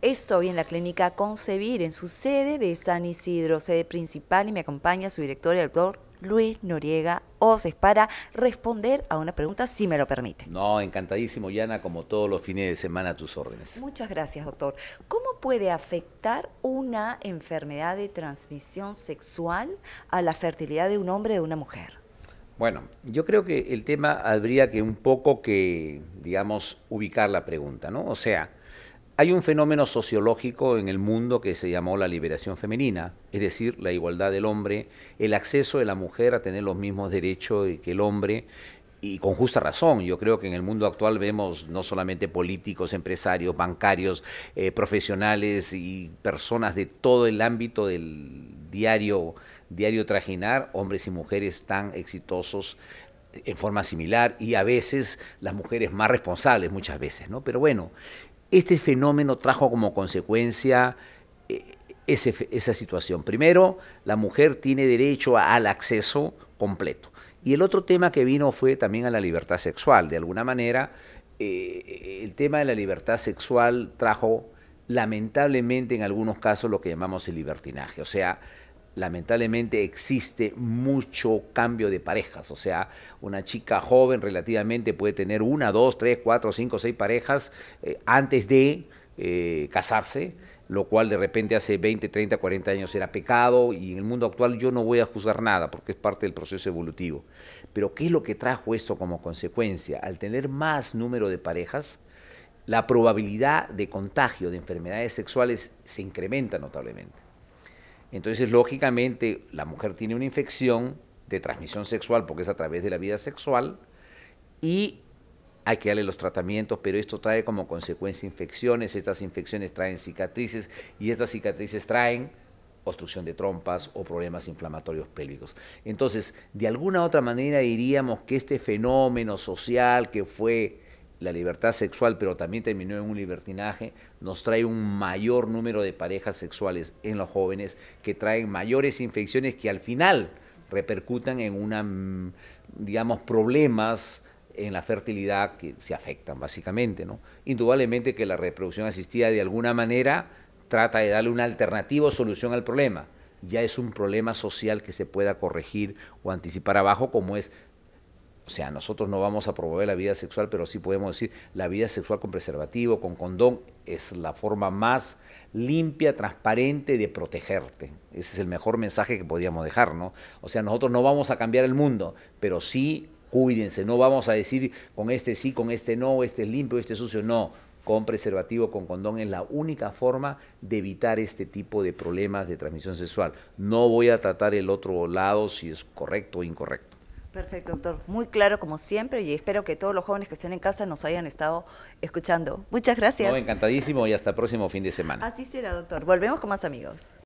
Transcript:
Estoy en la clínica Concebir, en su sede de San Isidro, sede principal, y me acompaña su director el doctor Luis Noriega Oces para responder a una pregunta, si me lo permite. No, encantadísimo, Yana, como todos los fines de semana a tus órdenes. Muchas gracias, doctor. ¿Cómo puede afectar una enfermedad de transmisión sexual a la fertilidad de un hombre o de una mujer? Bueno, yo creo que el tema habría que un poco que, digamos, ubicar la pregunta, ¿no? O sea, hay un fenómeno sociológico en el mundo que se llamó la liberación femenina, es decir, la igualdad del hombre, el acceso de la mujer a tener los mismos derechos que el hombre, y con justa razón. Yo creo que en el mundo actual vemos no solamente políticos, empresarios, bancarios, eh, profesionales y personas de todo el ámbito del diario, diario trajinar, hombres y mujeres tan exitosos en forma similar y a veces las mujeres más responsables muchas veces, ¿no? Pero bueno, este fenómeno trajo como consecuencia eh, esa situación. Primero, la mujer tiene derecho al acceso completo. Y el otro tema que vino fue también a la libertad sexual. De alguna manera, eh, el tema de la libertad sexual trajo lamentablemente en algunos casos lo que llamamos el libertinaje. O sea, lamentablemente existe mucho cambio de parejas. O sea, una chica joven relativamente puede tener una, dos, tres, cuatro, cinco, seis parejas eh, antes de eh, casarse lo cual de repente hace 20, 30, 40 años era pecado y en el mundo actual yo no voy a juzgar nada porque es parte del proceso evolutivo. Pero ¿qué es lo que trajo eso como consecuencia? Al tener más número de parejas, la probabilidad de contagio de enfermedades sexuales se incrementa notablemente. Entonces, lógicamente, la mujer tiene una infección de transmisión sexual porque es a través de la vida sexual y hay que darle los tratamientos, pero esto trae como consecuencia infecciones, estas infecciones traen cicatrices y estas cicatrices traen obstrucción de trompas o problemas inflamatorios pélvicos. Entonces, de alguna u otra manera diríamos que este fenómeno social que fue la libertad sexual, pero también terminó en un libertinaje, nos trae un mayor número de parejas sexuales en los jóvenes que traen mayores infecciones que al final repercutan en una, mm, digamos, problemas en la fertilidad que se afectan básicamente, ¿no? Indudablemente que la reproducción asistida de alguna manera trata de darle una alternativa o solución al problema. Ya es un problema social que se pueda corregir o anticipar abajo, como es o sea, nosotros no vamos a promover la vida sexual, pero sí podemos decir la vida sexual con preservativo, con condón, es la forma más limpia, transparente de protegerte. Ese es el mejor mensaje que podíamos dejar, ¿no? O sea, nosotros no vamos a cambiar el mundo, pero sí cuídense, no vamos a decir con este sí, con este no, este es limpio, este es sucio, no. Con preservativo, con condón es la única forma de evitar este tipo de problemas de transmisión sexual. No voy a tratar el otro lado si es correcto o incorrecto. Perfecto, doctor. Muy claro como siempre y espero que todos los jóvenes que estén en casa nos hayan estado escuchando. Muchas gracias. encantadísimo y hasta el próximo fin de semana. Así será, doctor. Volvemos con más amigos.